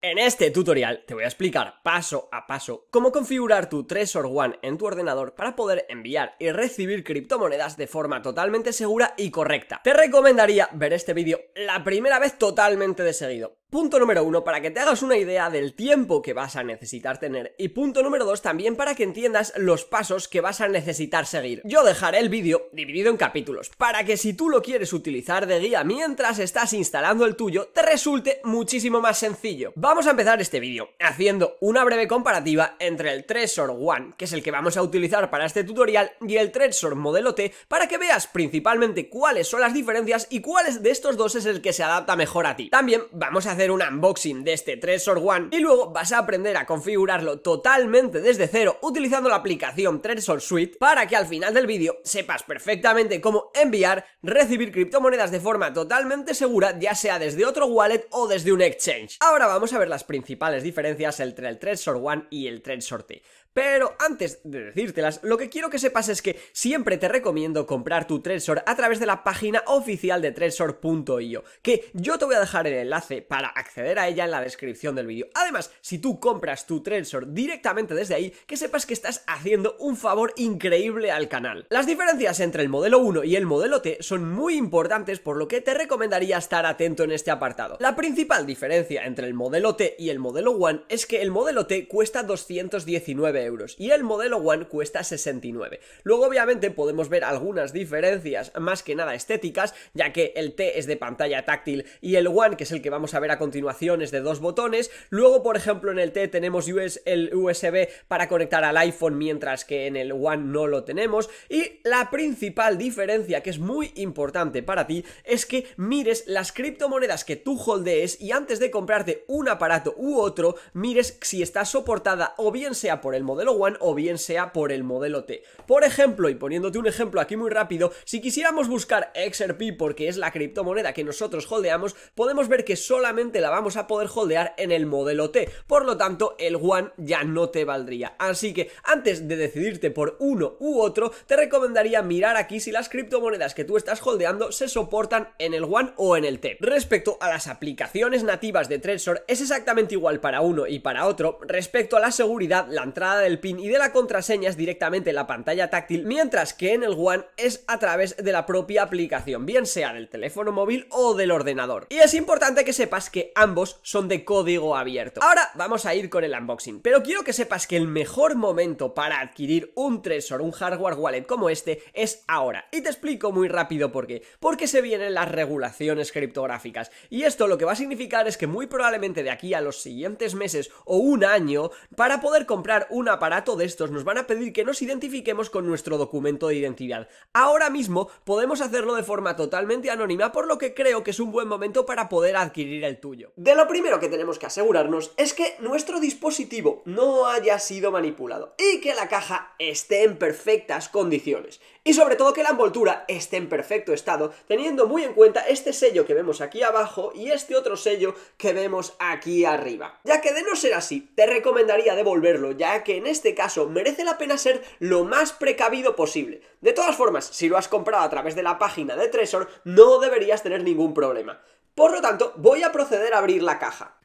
En este tutorial te voy a explicar paso a paso cómo configurar tu Trezor One en tu ordenador para poder enviar y recibir criptomonedas de forma totalmente segura y correcta. Te recomendaría ver este vídeo la primera vez totalmente de seguido, Punto número uno, para que te hagas una idea del tiempo que vas a necesitar tener. Y punto número dos, también para que entiendas los pasos que vas a necesitar seguir. Yo dejaré el vídeo dividido en capítulos, para que si tú lo quieres utilizar de guía mientras estás instalando el tuyo, te resulte muchísimo más sencillo. Vamos a empezar este vídeo haciendo una breve comparativa entre el Tresor One, que es el que vamos a utilizar para este tutorial, y el Tresor Modelo T, para que veas principalmente cuáles son las diferencias y cuáles de estos dos es el que se adapta mejor a ti. También vamos a hacer un unboxing de este Tresor One y luego vas a aprender a configurarlo totalmente desde cero utilizando la aplicación Tresor Suite para que al final del vídeo sepas perfectamente cómo enviar, recibir criptomonedas de forma totalmente segura, ya sea desde otro wallet o desde un exchange. Ahora vamos a ver las principales diferencias entre el Tresor One y el Tresor T. Pero antes de decírtelas, lo que quiero que sepas es que siempre te recomiendo comprar tu Tresor a través de la página oficial de Trezor.io, que yo te voy a dejar el enlace para acceder a ella en la descripción del vídeo. Además, si tú compras tu Tresor directamente desde ahí, que sepas que estás haciendo un favor increíble al canal. Las diferencias entre el modelo 1 y el modelo T son muy importantes, por lo que te recomendaría estar atento en este apartado. La principal diferencia entre el modelo T y el modelo One es que el modelo T cuesta 219 euros y el modelo One cuesta 69. Luego obviamente podemos ver algunas diferencias más que nada estéticas, ya que el T es de pantalla táctil y el One, que es el que vamos a ver a continuación, es de dos botones. Luego, por ejemplo, en el T tenemos el USB para conectar al iPhone, mientras que en el One no lo tenemos. Y la principal diferencia, que es muy importante para ti, es que mires las criptomonedas que tú holdees y antes de comprarte un aparato u otro, mires si está soportada o bien sea por el modelo One o bien sea por el modelo T. Por ejemplo, y poniéndote un ejemplo aquí muy rápido, si quisiéramos buscar XRP porque es la criptomoneda que nosotros holdeamos, podemos ver que solamente la vamos a poder holdear en el modelo T, por lo tanto el One ya no te valdría. Así que antes de decidirte por uno u otro, te recomendaría mirar aquí si las criptomonedas que tú estás holdeando se soportan en el One o en el T. Respecto a las aplicaciones nativas de Tresor es exactamente igual para uno y para otro. Respecto a la seguridad, la entrada del PIN y de la contraseña es directamente en la pantalla táctil, mientras que en el One es a través de la propia aplicación, bien sea del teléfono móvil o del ordenador. Y es importante que sepas que ambos son de código abierto. Ahora vamos a ir con el unboxing, pero quiero que sepas que el mejor momento para adquirir un Tresor, un hardware wallet como este, es ahora. Y te explico muy rápido por qué. Porque se vienen las regulaciones criptográficas. Y esto lo que va a significar es que muy probablemente de aquí a los siguientes meses o un año, para poder comprar un aparato de estos nos van a pedir que nos identifiquemos con nuestro documento de identidad. Ahora mismo podemos hacerlo de forma totalmente anónima, por lo que creo que es un buen momento para poder adquirir el tuyo. De lo primero que tenemos que asegurarnos es que nuestro dispositivo no haya sido manipulado y que la caja esté en perfectas condiciones y sobre todo que la envoltura esté en perfecto estado, teniendo muy en cuenta este sello que vemos aquí abajo y este otro sello que vemos aquí arriba. Ya que de no ser así, te recomendaría devolverlo, ya que en este caso merece la pena ser lo más precavido posible. De todas formas, si lo has comprado a través de la página de Tresor no deberías tener ningún problema. Por lo tanto, voy a proceder a abrir la caja.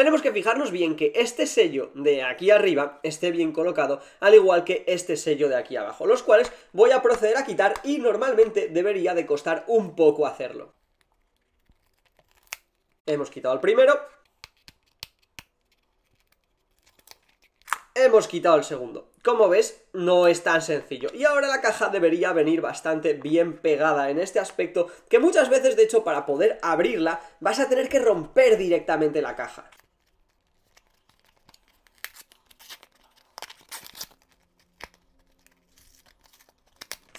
Tenemos que fijarnos bien que este sello de aquí arriba esté bien colocado, al igual que este sello de aquí abajo, los cuales voy a proceder a quitar y normalmente debería de costar un poco hacerlo. Hemos quitado el primero. Hemos quitado el segundo. Como ves, no es tan sencillo. Y ahora la caja debería venir bastante bien pegada en este aspecto, que muchas veces, de hecho, para poder abrirla, vas a tener que romper directamente la caja.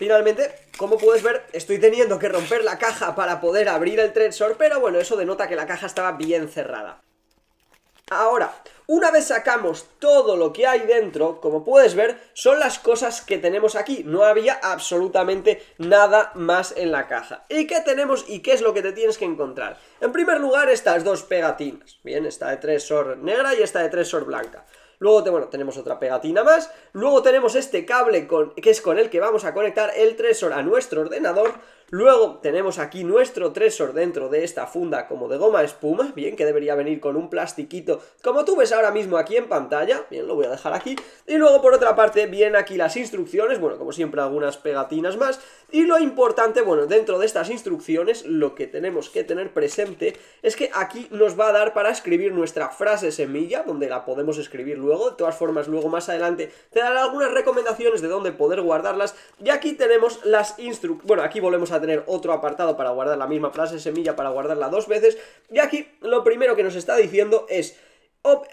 Finalmente, como puedes ver, estoy teniendo que romper la caja para poder abrir el trensor, pero bueno, eso denota que la caja estaba bien cerrada. Ahora, una vez sacamos todo lo que hay dentro, como puedes ver, son las cosas que tenemos aquí. No había absolutamente nada más en la caja. ¿Y qué tenemos y qué es lo que te tienes que encontrar? En primer lugar, estas dos pegatinas. Bien, esta de Tresor negra y esta de Tresor blanca. Luego, bueno, tenemos otra pegatina más. Luego tenemos este cable con, que es con el que vamos a conectar el Tresor a nuestro ordenador. Luego tenemos aquí nuestro tresor dentro de esta funda como de goma espuma, bien, que debería venir con un plastiquito como tú ves ahora mismo aquí en pantalla, bien, lo voy a dejar aquí. Y luego por otra parte vienen aquí las instrucciones, bueno, como siempre algunas pegatinas más. Y lo importante, bueno, dentro de estas instrucciones lo que tenemos que tener presente es que aquí nos va a dar para escribir nuestra frase semilla, donde la podemos escribir luego, de todas formas luego más adelante te dará algunas recomendaciones de dónde poder guardarlas. Y aquí tenemos las instrucciones, bueno, aquí volvemos a tener otro apartado para guardar la misma frase, semilla para guardarla dos veces. Y aquí lo primero que nos está diciendo es...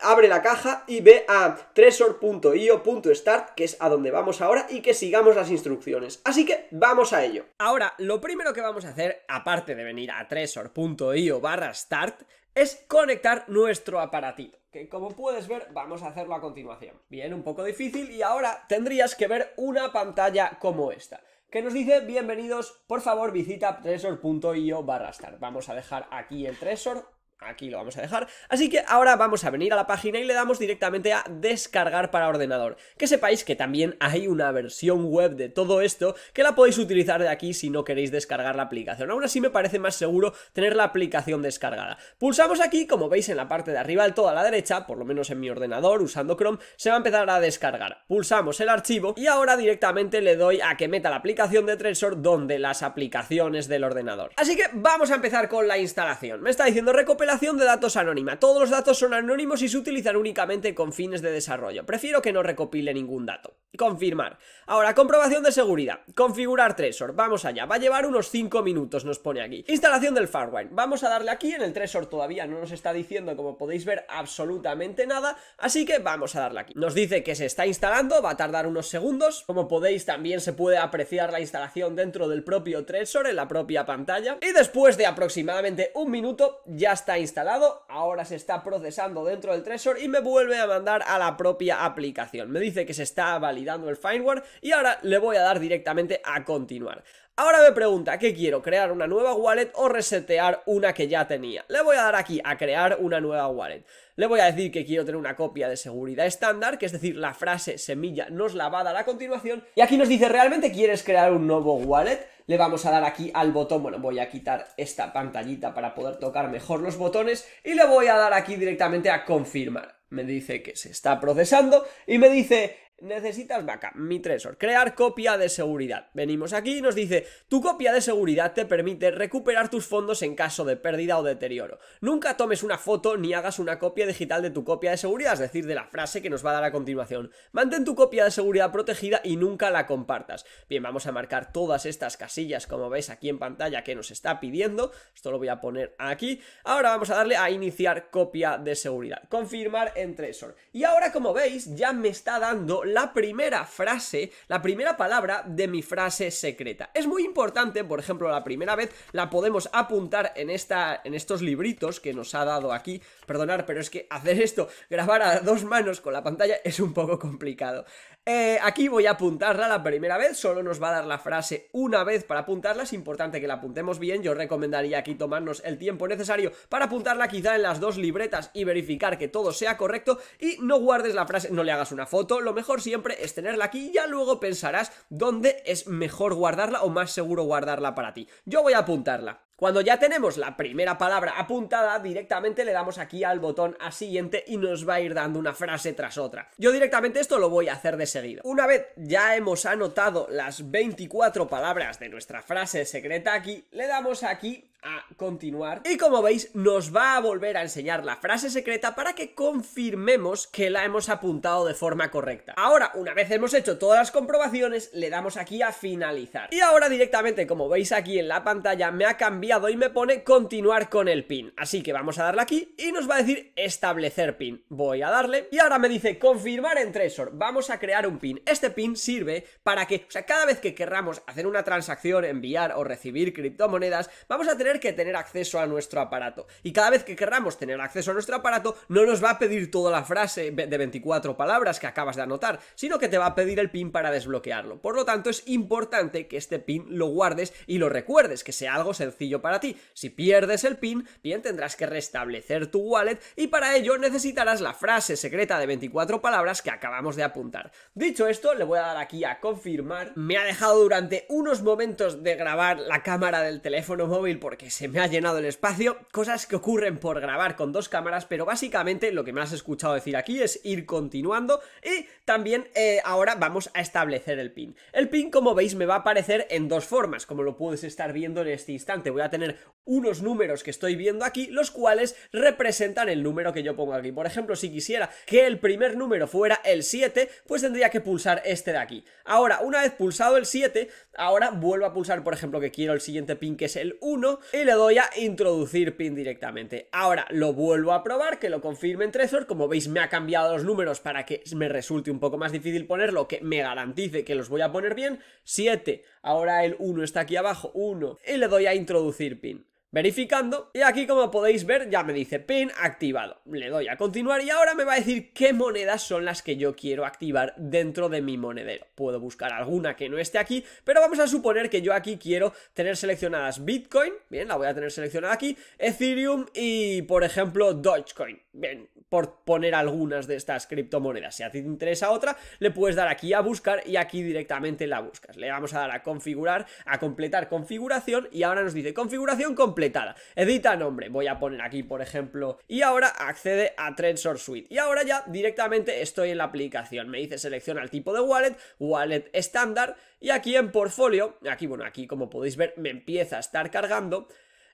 abre la caja y ve a tresor.io.start, que es a donde vamos ahora, y que sigamos las instrucciones. Así que vamos a ello. Ahora, lo primero que vamos a hacer, aparte de venir a tresor.io barra start, es conectar nuestro aparatito, que como puedes ver vamos a hacerlo a continuación. Bien, un poco difícil y ahora tendrías que ver una pantalla como esta que nos dice, bienvenidos, por favor visita tresor.io barra Vamos a dejar aquí el tresor Aquí lo vamos a dejar. Así que ahora vamos a venir a la página y le damos directamente a descargar para ordenador. Que sepáis que también hay una versión web de todo esto que la podéis utilizar de aquí si no queréis descargar la aplicación. Aún así me parece más seguro tener la aplicación descargada. Pulsamos aquí, como veis en la parte de arriba al todo a la derecha, por lo menos en mi ordenador usando Chrome, se va a empezar a descargar. Pulsamos el archivo y ahora directamente le doy a que meta la aplicación de Tresor donde las aplicaciones del ordenador. Así que vamos a empezar con la instalación. Me está diciendo recopilar de datos anónima. Todos los datos son anónimos y se utilizan únicamente con fines de desarrollo. Prefiero que no recopile ningún dato. Confirmar. Ahora, comprobación de seguridad. Configurar Tresor. Vamos allá. Va a llevar unos 5 minutos, nos pone aquí. Instalación del firewire. Vamos a darle aquí. En el Tresor todavía no nos está diciendo, como podéis ver, absolutamente nada. Así que vamos a darle aquí. Nos dice que se está instalando. Va a tardar unos segundos. Como podéis, también se puede apreciar la instalación dentro del propio Tresor, en la propia pantalla. Y después de aproximadamente un minuto, ya está instalado, ahora se está procesando dentro del Tresor y me vuelve a mandar a la propia aplicación. Me dice que se está validando el firmware y ahora le voy a dar directamente a continuar. Ahora me pregunta, ¿qué quiero? ¿Crear una nueva wallet o resetear una que ya tenía? Le voy a dar aquí a crear una nueva wallet. Le voy a decir que quiero tener una copia de seguridad estándar, que es decir, la frase semilla nos la va a dar a continuación. Y aquí nos dice, ¿realmente quieres crear un nuevo wallet? Le vamos a dar aquí al botón, bueno, voy a quitar esta pantallita para poder tocar mejor los botones y le voy a dar aquí directamente a confirmar. Me dice que se está procesando y me dice, Necesitas vaca mi Tresor. Crear copia de seguridad. Venimos aquí y nos dice, tu copia de seguridad te permite recuperar tus fondos en caso de pérdida o deterioro. Nunca tomes una foto ni hagas una copia digital de tu copia de seguridad, es decir, de la frase que nos va a dar a continuación. Mantén tu copia de seguridad protegida y nunca la compartas. Bien, vamos a marcar todas estas casillas, como veis aquí en pantalla, que nos está pidiendo. Esto lo voy a poner aquí. Ahora vamos a darle a iniciar copia de seguridad. Confirmar en Tresor. Y ahora, como veis, ya me está dando la primera frase, la primera palabra de mi frase secreta. Es muy importante, por ejemplo, la primera vez la podemos apuntar en, esta, en estos libritos que nos ha dado aquí. Perdonar, pero es que hacer esto, grabar a dos manos con la pantalla, es un poco complicado. Eh, aquí voy a apuntarla la primera vez, solo nos va a dar la frase una vez para apuntarla, es importante que la apuntemos bien, yo recomendaría aquí tomarnos el tiempo necesario para apuntarla quizá en las dos libretas y verificar que todo sea correcto y no guardes la frase, no le hagas una foto, lo mejor siempre es tenerla aquí y ya luego pensarás dónde es mejor guardarla o más seguro guardarla para ti. Yo voy a apuntarla. Cuando ya tenemos la primera palabra apuntada, directamente le damos aquí al botón a siguiente y nos va a ir dando una frase tras otra. Yo directamente esto lo voy a hacer de seguido. Una vez ya hemos anotado las 24 palabras de nuestra frase secreta aquí, le damos aquí a continuar. Y como veis, nos va a volver a enseñar la frase secreta para que confirmemos que la hemos apuntado de forma correcta. Ahora, una vez hemos hecho todas las comprobaciones, le damos aquí a finalizar. Y ahora directamente, como veis aquí en la pantalla, me ha cambiado y me pone continuar con el pin. Así que vamos a darle aquí y nos va a decir establecer pin. Voy a darle y ahora me dice confirmar en Tresor. Vamos a crear un pin. Este pin sirve para que, o sea, cada vez que querramos hacer una transacción, enviar o recibir criptomonedas, vamos a tener que tener acceso a nuestro aparato. Y cada vez que querramos tener acceso a nuestro aparato, no nos va a pedir toda la frase de 24 palabras que acabas de anotar, sino que te va a pedir el PIN para desbloquearlo. Por lo tanto, es importante que este PIN lo guardes y lo recuerdes, que sea algo sencillo para ti. Si pierdes el PIN, bien tendrás que restablecer tu wallet y para ello necesitarás la frase secreta de 24 palabras que acabamos de apuntar. Dicho esto, le voy a dar aquí a confirmar. Me ha dejado durante unos momentos de grabar la cámara del teléfono móvil porque que se me ha llenado el espacio, cosas que ocurren por grabar con dos cámaras, pero básicamente lo que me has escuchado decir aquí es ir continuando y también eh, ahora vamos a establecer el pin. El pin, como veis, me va a aparecer en dos formas, como lo puedes estar viendo en este instante. Voy a tener unos números que estoy viendo aquí, los cuales representan el número que yo pongo aquí. Por ejemplo, si quisiera que el primer número fuera el 7, pues tendría que pulsar este de aquí. Ahora, una vez pulsado el 7, ahora vuelvo a pulsar, por ejemplo, que quiero el siguiente pin, que es el 1, y le doy a introducir pin directamente. Ahora lo vuelvo a probar, que lo confirme en Trezor. Como veis, me ha cambiado los números para que me resulte un poco más difícil ponerlo, que me garantice que los voy a poner bien. 7, ahora el 1 está aquí abajo, 1, y le doy a introducir pin verificando y aquí como podéis ver ya me dice pin activado, le doy a continuar y ahora me va a decir qué monedas son las que yo quiero activar dentro de mi monedero, puedo buscar alguna que no esté aquí, pero vamos a suponer que yo aquí quiero tener seleccionadas Bitcoin, bien, la voy a tener seleccionada aquí, Ethereum y por ejemplo Dogecoin, bien, por poner algunas de estas criptomonedas. Si a ti te interesa otra, le puedes dar aquí a buscar y aquí directamente la buscas. Le vamos a dar a configurar, a completar configuración y ahora nos dice configuración completada. Edita nombre, voy a poner aquí por ejemplo y ahora accede a Trezor Suite. Y ahora ya directamente estoy en la aplicación. Me dice selecciona el tipo de wallet, wallet estándar y aquí en portfolio, aquí bueno, aquí como podéis ver me empieza a estar cargando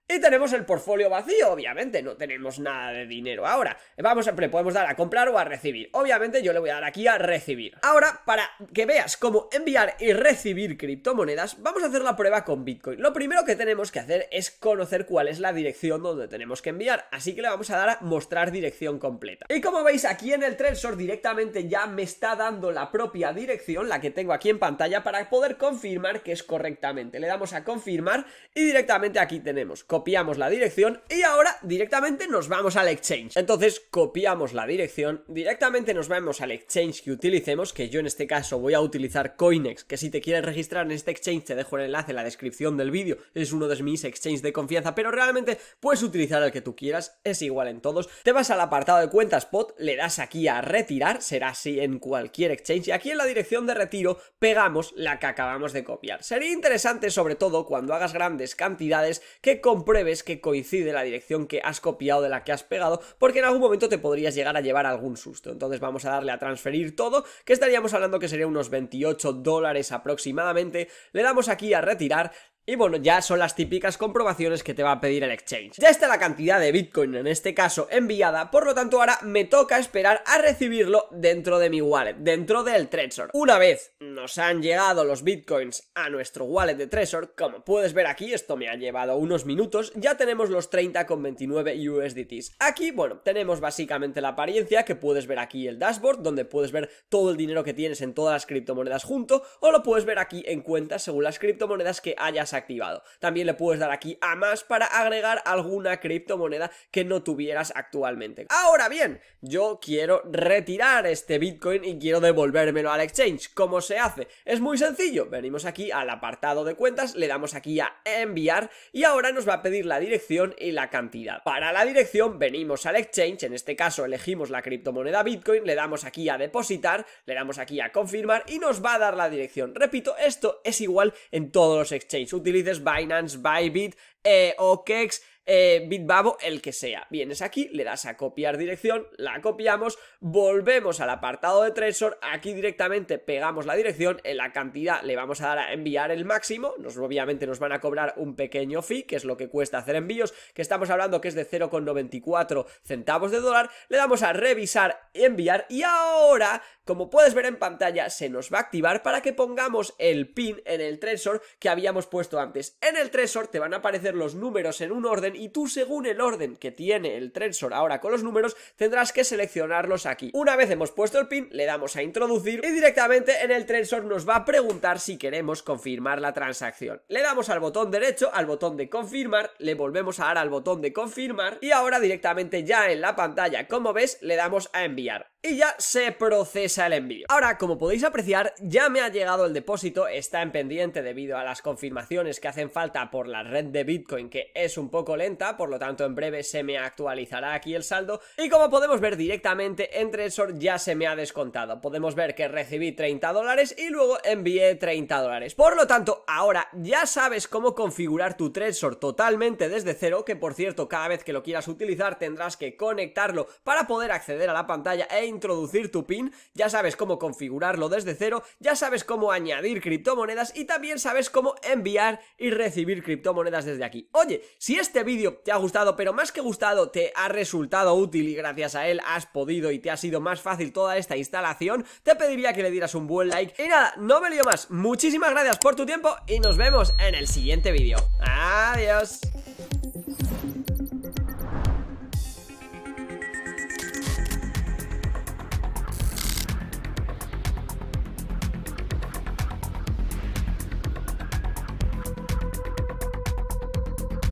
y tenemos el portfolio vacío, obviamente, no tenemos nada de dinero ahora. Vamos, a, le podemos dar a comprar o a recibir. Obviamente yo le voy a dar aquí a recibir. Ahora, para que veas cómo enviar y recibir criptomonedas, vamos a hacer la prueba con Bitcoin. Lo primero que tenemos que hacer es conocer cuál es la dirección donde tenemos que enviar, así que le vamos a dar a mostrar dirección completa. Y como veis aquí en el Tresor, directamente ya me está dando la propia dirección, la que tengo aquí en pantalla, para poder confirmar que es correctamente. Le damos a confirmar y directamente aquí tenemos copiamos la dirección y ahora directamente nos vamos al exchange. Entonces copiamos la dirección, directamente nos vamos al exchange que utilicemos, que yo en este caso voy a utilizar Coinex, que si te quieres registrar en este exchange te dejo el enlace en la descripción del vídeo, es uno de mis exchanges de confianza, pero realmente puedes utilizar el que tú quieras, es igual en todos. Te vas al apartado de cuentas POT, le das aquí a retirar, será así en cualquier exchange, y aquí en la dirección de retiro pegamos la que acabamos de copiar. Sería interesante sobre todo cuando hagas grandes cantidades que pruebes que coincide la dirección que has copiado de la que has pegado, porque en algún momento te podrías llegar a llevar algún susto. Entonces vamos a darle a transferir todo, que estaríamos hablando que sería unos 28 dólares aproximadamente. Le damos aquí a retirar, y bueno, ya son las típicas comprobaciones que te va a pedir el exchange. Ya está la cantidad de Bitcoin en este caso enviada, por lo tanto ahora me toca esperar a recibirlo dentro de mi wallet, dentro del Trezor. Una vez nos han llegado los Bitcoins a nuestro wallet de Trezor, como puedes ver aquí, esto me ha llevado unos minutos, ya tenemos los 30,29 USDTs. Aquí, bueno, tenemos básicamente la apariencia que puedes ver aquí el dashboard, donde puedes ver todo el dinero que tienes en todas las criptomonedas junto, o lo puedes ver aquí en cuentas según las criptomonedas que hayas activado. También le puedes dar aquí a más para agregar alguna criptomoneda que no tuvieras actualmente. Ahora bien, yo quiero retirar este Bitcoin y quiero devolvérmelo al exchange. ¿Cómo se hace? Es muy sencillo. Venimos aquí al apartado de cuentas, le damos aquí a enviar y ahora nos va a pedir la dirección y la cantidad. Para la dirección venimos al exchange, en este caso elegimos la criptomoneda Bitcoin, le damos aquí a depositar, le damos aquí a confirmar y nos va a dar la dirección. Repito, esto es igual en todos los exchanges utilices Binance, Bybit, eh, Kex. Eh, Bitbabo, el que sea. Vienes aquí, le das a copiar dirección, la copiamos, volvemos al apartado de Tresor, aquí directamente pegamos la dirección, en la cantidad le vamos a dar a enviar el máximo, nos, obviamente nos van a cobrar un pequeño fee, que es lo que cuesta hacer envíos, que estamos hablando que es de 0,94 centavos de dólar, le damos a revisar, y enviar y ahora, como puedes ver en pantalla, se nos va a activar para que pongamos el pin en el Tresor que habíamos puesto antes. En el Tresor te van a aparecer los números en un orden y tú según el orden que tiene el tensor ahora con los números tendrás que seleccionarlos aquí. Una vez hemos puesto el pin le damos a introducir y directamente en el tensor nos va a preguntar si queremos confirmar la transacción. Le damos al botón derecho, al botón de confirmar, le volvemos a dar al botón de confirmar y ahora directamente ya en la pantalla como ves le damos a enviar y ya se procesa el envío. Ahora, como podéis apreciar, ya me ha llegado el depósito, está en pendiente debido a las confirmaciones que hacen falta por la red de Bitcoin que es un poco lenta por lo tanto en breve se me actualizará aquí el saldo y como podemos ver directamente en Tresor ya se me ha descontado. Podemos ver que recibí 30 dólares y luego envié 30 dólares. Por lo tanto, ahora ya sabes cómo configurar tu Tresor totalmente desde cero, que por cierto, cada vez que lo quieras utilizar tendrás que conectarlo para poder acceder a la pantalla e introducir tu PIN. Ya sabes cómo configurarlo desde cero, ya sabes cómo añadir criptomonedas y también sabes cómo enviar y recibir criptomonedas desde aquí. Oye, si este vídeo te ha gustado, pero más que gustado te ha resultado útil y gracias a él has podido y te ha sido más fácil toda esta instalación, te pediría que le dieras un buen like. Y nada, no me lío más. Muchísimas gracias por tu tiempo y nos vemos en el siguiente vídeo. Adiós.